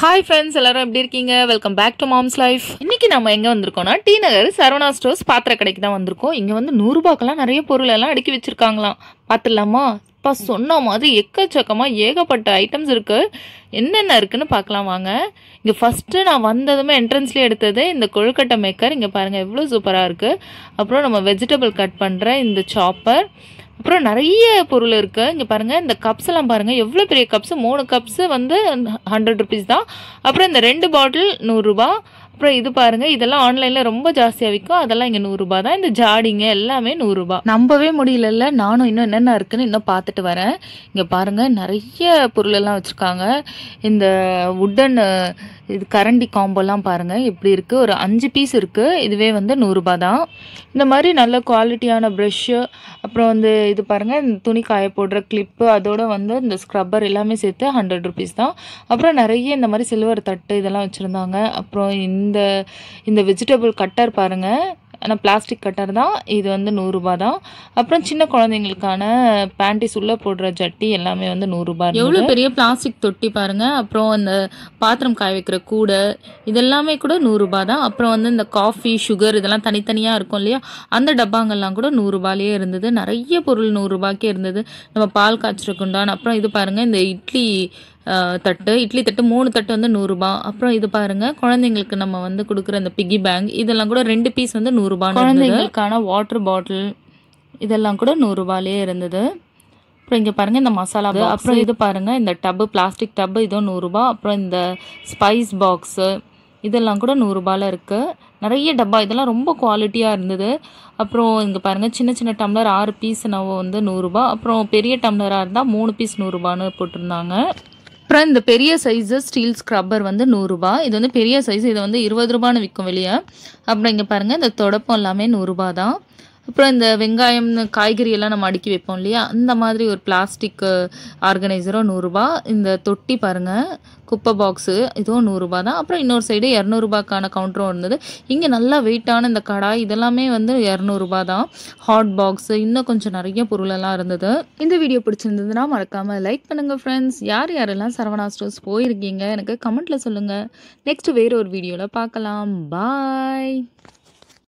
hi friends எல்லாரும் எப்படி இருக்கீங்க welcome back to mom's life இன்னைக்கு நம்ம எங்கே வந்திருக்கோம்னா டி நகர் சரவணா ஸ்டோர்ஸ் பாத்திர கடைக்கு தான் வந்திருக்கோம் இங்கே வந்து நூறுரூபாக்கெல்லாம் நிறைய பொருள் எல்லாம் அடுக்கி வச்சிருக்காங்களாம் பார்த்துடலாமா இப்போ சொன்ன மாதிரி எக்கச்சக்கமாக ஏகப்பட்ட ஐட்டம்ஸ் இருக்குது என்னென்ன இருக்குன்னு பார்க்கலாம் வாங்க இங்கே ஃபஸ்ட்டு நான் வந்ததுமே என்ட்ரன்ஸ்லேயே எடுத்தது இந்த கொழுக்கட்டை மேக்கர் இங்கே பாருங்கள் எவ்வளோ சூப்பராக இருக்குது அப்புறம் நம்ம வெஜிடபிள் கட் பண்ணுற இந்த சாப்பர் அப்புறம் நிறைய பொருள் இருக்குது இங்கே பாருங்கள் இந்த கப்ஸ் எல்லாம் பாருங்கள் எவ்வளோ பெரிய கப்ஸு மூணு கப்ஸு வந்து ஹண்ட்ரட் ருபீஸ் தான் அப்புறம் இந்த ரெண்டு பாட்டில் நூறுரூபா அப்புறம் இது பாருங்க இதெல்லாம் ஆன்லைன்ல ரொம்ப ஜாஸ்தியா விற்கும் அதெல்லாம் இங்க நூறுரூபா தான் இந்த ஜாடிங்க எல்லாமே நூறுரூபா நம்பவே முடியலல்ல நானும் இன்னும் என்னென்ன இருக்குன்னு இன்னும் பார்த்துட்டு வரேன் இங்க பாருங்க நிறைய பொருள் எல்லாம் வச்சிருக்காங்க இந்த உட்டன் இது கரண்டி காம்போலாம் பாருங்கள் இப்படி இருக்குது ஒரு அஞ்சு பீஸ் இருக்குது இதுவே வந்து நூறுரூபா தான் இந்த மாதிரி நல்ல குவாலிட்டியான ப்ரெஷ்ஷு அப்புறம் வந்து இது பாருங்கள் இந்த துணி காய போடுற கிளிப்பு அதோடு வந்து இந்த ஸ்க்ரப்பர் எல்லாமே சேர்த்து ஹண்ட்ரட் ருபீஸ் தான் அப்புறம் நிறைய இந்த மாதிரி சில்வர் தட்டு இதெல்லாம் வச்சுருந்தாங்க அப்புறம் இந்த இந்த வெஜிடபிள் கட்டர் பாருங்கள் ஆனால் பிளாஸ்டிக் கட்டர் தான் இது வந்து நூறுரூபா தான் அப்புறம் சின்ன குழந்தைங்களுக்கான பேண்டிஸ் உள்ளே போடுற ஜட்டி எல்லாமே வந்து நூறுரூபா எவ்வளோ பெரிய பிளாஸ்டிக் தொட்டி பாருங்கள் அப்புறம் அந்த பாத்திரம் காய வைக்கிற கூடை இதெல்லாமே கூட நூறுரூபா தான் அப்புறம் வந்து இந்த காஃபி சுகர் இதெல்லாம் தனித்தனியாக இருக்கும் இல்லையா அந்த டப்பாங்கள்லாம் கூட நூறுரூபாலேயே இருந்தது நிறைய பொருள் நூறுரூபாய்க்கே இருந்தது நம்ம பால் காய்ச்சிருக்குண்டான் அப்புறம் இது பாருங்கள் இந்த இட்லி தட்டு இட்லி தட்டு மூணு தட்டு வந்து நூறுரூபா அப்புறம் இது பாருங்கள் குழந்தைங்களுக்கு நம்ம வந்து கொடுக்குற அந்த பிகி பேங்க் இதெல்லாம் கூட ரெண்டு பீஸ் வந்து நூறுரூபா குழந்தைங்களுக்கான வாட்டர் பாட்டில் இதெல்லாம் கூட நூறுரூபாலே இருந்தது அப்புறம் இங்கே பாருங்கள் இந்த மசாலா அப்புறம் இது பாருங்கள் இந்த டப்பு பிளாஸ்டிக் டப்பு இதோ நூறுரூபா அப்புறம் இந்த ஸ்பைஸ் பாக்ஸு இதெல்லாம் கூட நூறுரூபாவில் இருக்குது நிறைய டப்பா இதெல்லாம் ரொம்ப குவாலிட்டியாக இருந்தது அப்புறம் இங்கே பாருங்கள் சின்ன சின்ன டம்ளர் ஆறு பீஸ் நான் வந்து நூறுரூபா அப்புறம் பெரிய டம்ளராக இருந்தால் மூணு பீஸ் நூறுரூபான்னு போட்டிருந்தாங்க அப்புறம் இந்த பெரிய சைஸு ஸ்டீல் ஸ்க்ரப்பர் வந்து நூறுரூபா இது வந்து பெரிய சைஸ் இதை வந்து இருபது ரூபான்னு விற்கும் வெளியே அப்புறம் இங்கே பாருங்கள் இந்த தொடப்பம் எல்லாமே நூறுரூபா தான் அப்புறம் இந்த வெங்காயம் காய்கறி எல்லாம் நம்ம அடுக்கி வைப்போம் இல்லையா அந்த மாதிரி ஒரு பிளாஸ்டிக் ஆர்கனைசரோ நூறுரூபா இந்த தொட்டி பாருங்கள் குப்பை பாக்ஸு இதுவும் நூறுரூபா தான் அப்புறம் இன்னொரு சைடு இரநூறுபாக்கான கவுண்டரும் இருந்தது இங்கே நல்லா வெயிட்டான இந்த கடாய் இதெல்லாமே வந்து இரநூறுபா தான் ஹாட் பாக்ஸு இன்னும் கொஞ்சம் நிறைய பொருளெல்லாம் இருந்தது இந்த வீடியோ பிடிச்சிருந்ததுன்னா மறக்காமல் லைக் பண்ணுங்கள் ஃப்ரெண்ட்ஸ் யார் யாரெல்லாம் சரவணா ஸ்டோர்ஸ் போயிருக்கீங்க எனக்கு கமெண்ட்டில் சொல்லுங்கள் நெக்ஸ்ட் வேறு ஒரு வீடியோவில் பார்க்கலாம் பாய்